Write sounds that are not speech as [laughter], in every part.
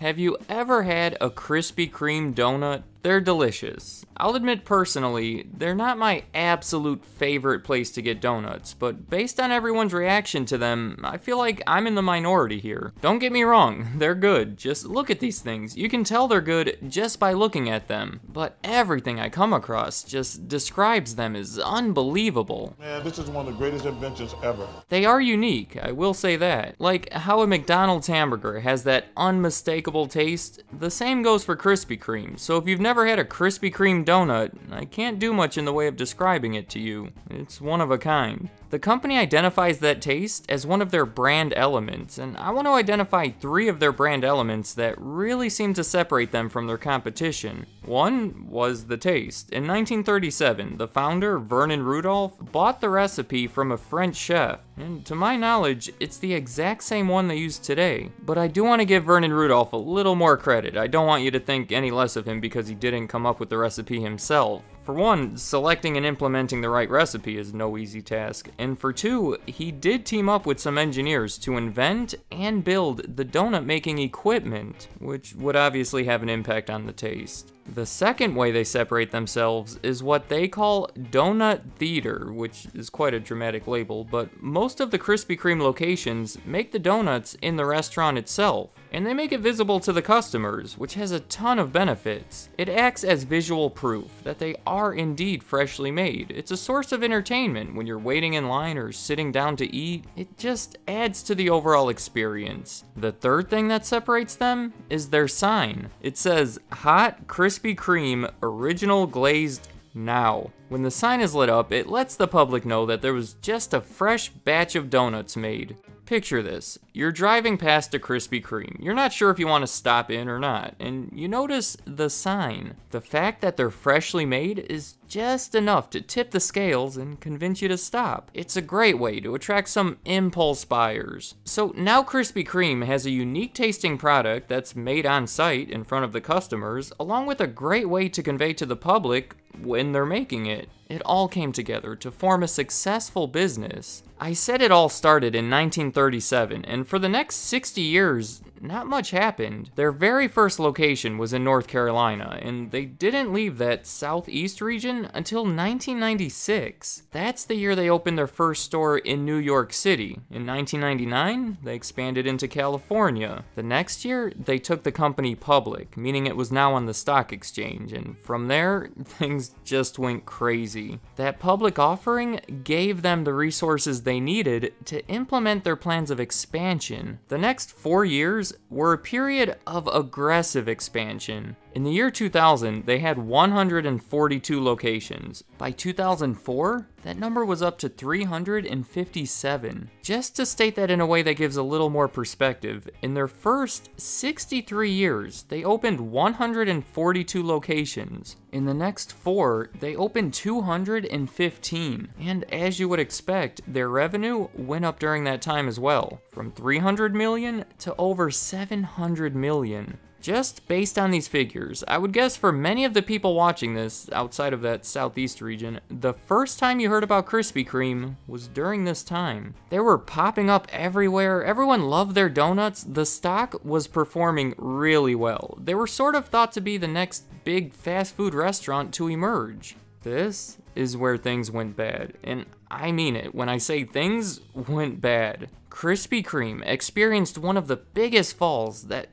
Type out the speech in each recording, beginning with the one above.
Have you ever had a Krispy Kreme donut they're delicious. I'll admit personally, they're not my absolute favorite place to get donuts, but based on everyone's reaction to them, I feel like I'm in the minority here. Don't get me wrong, [laughs] they're good. Just look at these things. You can tell they're good just by looking at them. But everything I come across just describes them as unbelievable. Man, this is one of the greatest inventions ever. They are unique, I will say that. Like how a McDonald's hamburger has that unmistakable taste, the same goes for Krispy Kreme. So if you've never never had a Krispy Kreme donut, I can't do much in the way of describing it to you. It's one of a kind. The company identifies that taste as one of their brand elements, and I want to identify three of their brand elements that really seem to separate them from their competition. One was the taste. In 1937, the founder, Vernon Rudolph, bought the recipe from a French chef, and to my knowledge, it's the exact same one they use today. But I do want to give Vernon Rudolph a little more credit. I don't want you to think any less of him because he didn't come up with the recipe himself. For one, selecting and implementing the right recipe is no easy task, and for two, he did team up with some engineers to invent and build the donut making equipment, which would obviously have an impact on the taste. The second way they separate themselves is what they call Donut Theater, which is quite a dramatic label, but most of the Krispy Kreme locations make the donuts in the restaurant itself and they make it visible to the customers, which has a ton of benefits. It acts as visual proof that they are indeed freshly made. It's a source of entertainment when you're waiting in line or sitting down to eat. It just adds to the overall experience. The third thing that separates them is their sign. It says, Hot Krispy Kreme Original Glazed now. When the sign is lit up, it lets the public know that there was just a fresh batch of donuts made. Picture this. You're driving past a Krispy Kreme. You're not sure if you want to stop in or not, and you notice the sign. The fact that they're freshly made is just enough to tip the scales and convince you to stop. It's a great way to attract some impulse buyers. So now Krispy Kreme has a unique tasting product that's made on site in front of the customers, along with a great way to convey to the public when they're making it. It all came together to form a successful business. I said it all started in 1937, and for the next 60 years, not much happened. Their very first location was in North Carolina, and they didn't leave that southeast region until 1996. That's the year they opened their first store in New York City. In 1999, they expanded into California. The next year, they took the company public, meaning it was now on the stock exchange, and from there, [laughs] things just went crazy. That public offering gave them the resources they needed to implement their plans of expansion. The next four years years were a period of aggressive expansion. In the year 2000, they had 142 locations. By 2004, that number was up to 357. Just to state that in a way that gives a little more perspective, in their first 63 years, they opened 142 locations. In the next four, they opened 215. And as you would expect, their revenue went up during that time as well, from 300 million to over 700 million. Just based on these figures, I would guess for many of the people watching this outside of that southeast region, the first time you heard about Krispy Kreme was during this time. They were popping up everywhere, everyone loved their donuts, the stock was performing really well. They were sort of thought to be the next big fast food restaurant to emerge. This is where things went bad, and I mean it when I say things [laughs] went bad. Krispy Kreme experienced one of the biggest falls that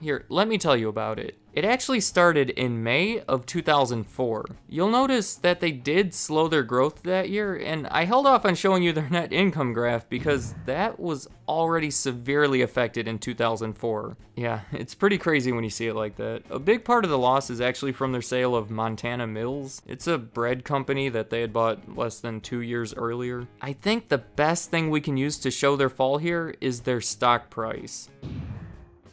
here, let me tell you about it. It actually started in May of 2004. You'll notice that they did slow their growth that year, and I held off on showing you their [laughs] net income graph because that was already severely affected in 2004. Yeah, it's pretty crazy when you see it like that. A big part of the loss is actually from their sale of Montana Mills. It's a bread company that they had bought less than two years earlier. I think the best thing we can use to show their fall here is their stock price.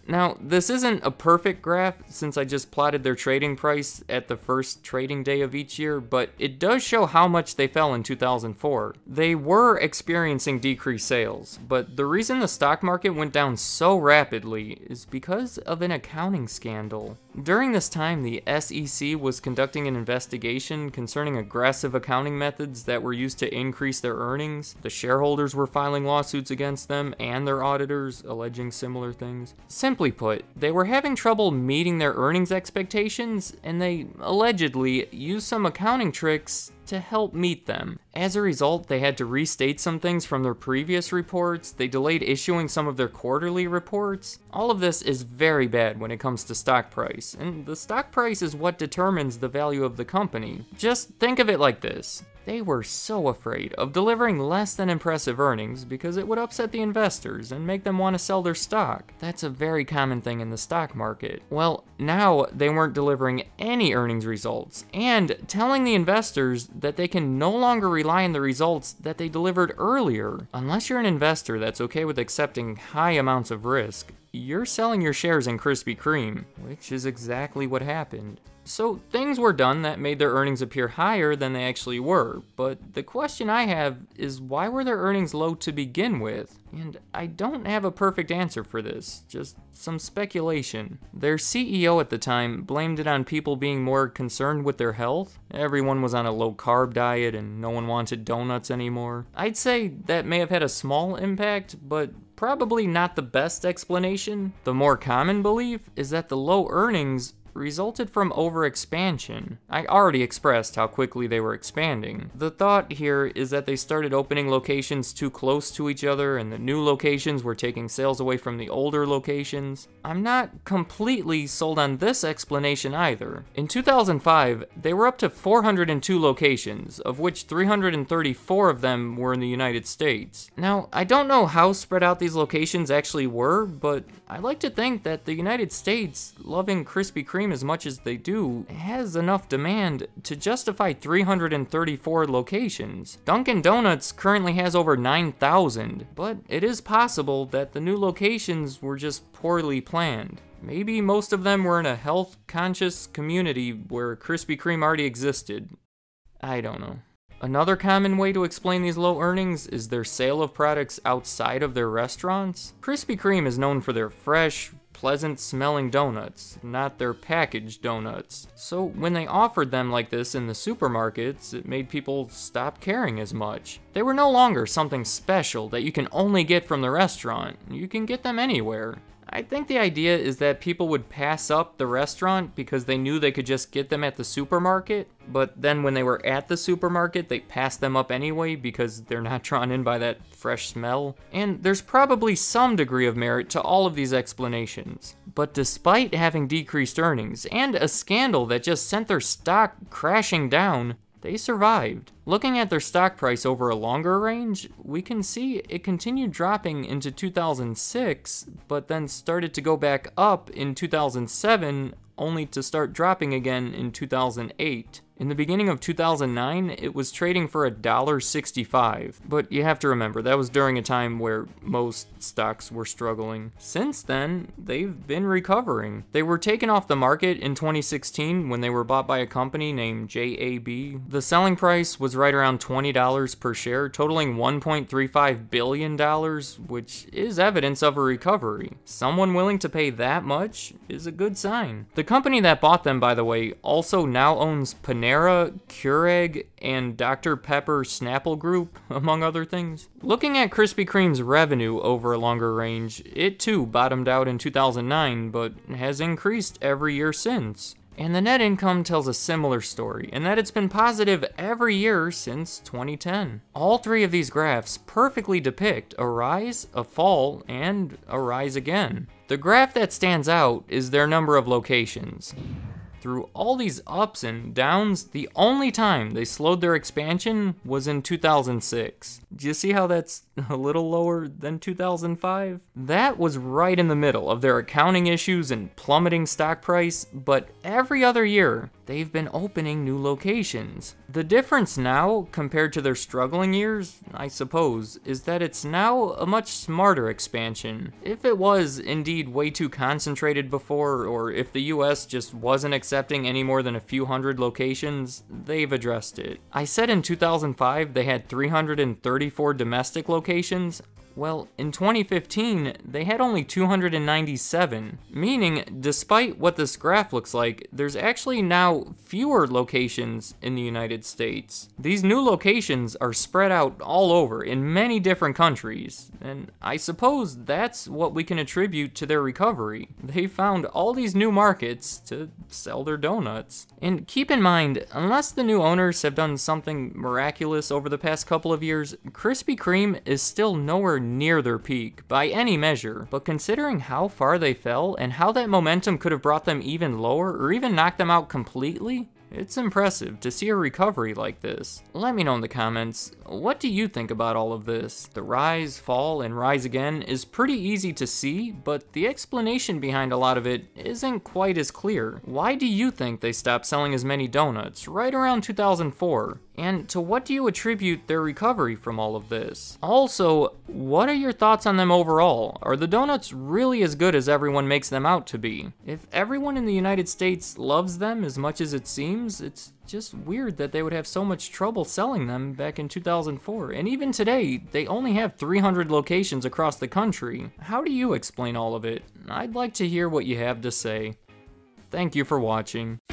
Now, this isn't a perfect graph since I just plotted their trading price at the first trading day of each year, but it does show how much they fell in 2004. They were experiencing decreased sales, but the reason the stock market went down so rapidly is because of an accounting scandal. During this time, the SEC was conducting an investigation concerning aggressive accounting methods that were used to increase their earnings. The shareholders were filing lawsuits against them and their auditors, alleging similar things. Simply put, they were having trouble meeting their earnings expectations, and they allegedly used some accounting tricks to help meet them. As a result, they had to restate some things from their previous reports, they delayed issuing some of their quarterly reports. All of this is very bad when it comes to stock price, and the stock price is what determines the value of the company. Just think of it like this. They were so afraid of delivering less than impressive earnings because it would upset the investors and make them want to sell their stock. That's a very common thing in the stock market. Well, now they weren't delivering any earnings results and telling the investors that they can no longer rely on the results that they delivered earlier. Unless you're an investor that's okay with accepting high amounts of risk, you're selling your shares in Krispy Kreme, which is exactly what happened. So things were done that made their earnings appear higher than they actually were, but the question I have is why were their earnings low to begin with? And I don't have a perfect answer for this, just some speculation. Their CEO at the time blamed it on people being more concerned with their health. Everyone was on a low carb diet and no one wanted donuts anymore. I'd say that may have had a small impact, but probably not the best explanation. The more common belief is that the low earnings resulted from overexpansion. I already expressed how quickly they were expanding. The thought here is that they started opening locations too close to each other and the new locations were taking sales away from the older locations. I'm not completely sold on this explanation either. In 2005, they were up to 402 locations, of which 334 of them were in the United States. Now, I don't know how spread out these locations actually were, but I like to think that the United States, loving Krispy Kreme stream as much as they do has enough demand to justify 334 locations. Dunkin' Donuts currently has over 9,000, but it is possible that the new locations were just poorly planned. Maybe most of them were in a health-conscious community where Krispy Kreme already existed. I don't know. Another common way to explain these low earnings is their sale of products outside of their restaurants. Krispy Kreme is known for their fresh, pleasant smelling donuts, not their packaged donuts. So when they offered them like this in the supermarkets, it made people stop caring as much. They were no longer something special that you can only get from the restaurant. You can get them anywhere. I think the idea is that people would pass up the restaurant because they knew they could just get them at the supermarket, but then when they were at the supermarket, they passed them up anyway because they're not [laughs] drawn in by that fresh smell. And there's probably some degree of merit to all of these explanations. But despite having decreased earnings and a scandal that just sent their stock crashing down, they survived. Looking at their stock price over a longer range, we can see it continued dropping into 2006, but then started to go back up in 2007 only to start dropping again in 2008. In the beginning of 2009, it was trading for $1.65, but you have to remember that was during a time where most stocks were struggling. Since then, they've been recovering. They were taken off the market in 2016 when they were bought by a company named JAB. The selling price was right around $20 per share, totaling $1.35 billion, which is evidence of a recovery. Someone willing to pay that much is a good sign. The company that bought them, by the way, also now owns Panera, Keurig, and Dr. Pepper Snapple Group, [laughs] among other things. Looking at Krispy Kreme's revenue over a longer range, it too bottomed out in 2009, but has increased every year since. And the net income tells a similar story, in that it's been positive every year since 2010. All three of these graphs perfectly depict a rise, a fall, and a rise again. The graph that stands out is their number of locations. Through all these ups and downs, the only time they slowed their expansion was in 2006. Do you see how that's [laughs] a little lower than 2005? That was right in the middle of their accounting issues and plummeting stock price, but every other year, they've been opening new locations. The difference now, compared to their struggling years, I suppose, is that it's now a much smarter expansion. If it was indeed way too concentrated before, or if the US just wasn't accepting accepting any more than a few hundred locations, they've addressed it. I said in 2005 they had 334 domestic locations, well, in 2015, they had only 297, meaning despite what this graph looks like, there's actually now fewer locations in the United States. These new locations are spread out all over in many different countries, and I suppose that's what we can attribute to their recovery. They found all these new markets to sell their donuts. And keep in mind, unless the new owners have done something miraculous over the past couple of years, Krispy Kreme is still nowhere near their peak by any measure, but considering how far they fell and how that momentum could have brought them even lower or even knocked them out completely, it's impressive to see a recovery like this. Let me know in the comments, what do you think about all of this? The rise, fall, and rise again is pretty easy to see, but the explanation behind a lot of it isn't quite as clear. Why do you think they stopped selling as many donuts right around 2004? And to what do you attribute their recovery from all of this? Also, what are your thoughts on them overall? Are the donuts really as good as everyone makes them out to be? If everyone in the United States loves them as much as it seems, it's just weird that they would have so much trouble selling them back in 2004. And even today, they only have 300 locations across the country. How do you explain all of it? I'd like to hear what you have to say. Thank you for watching.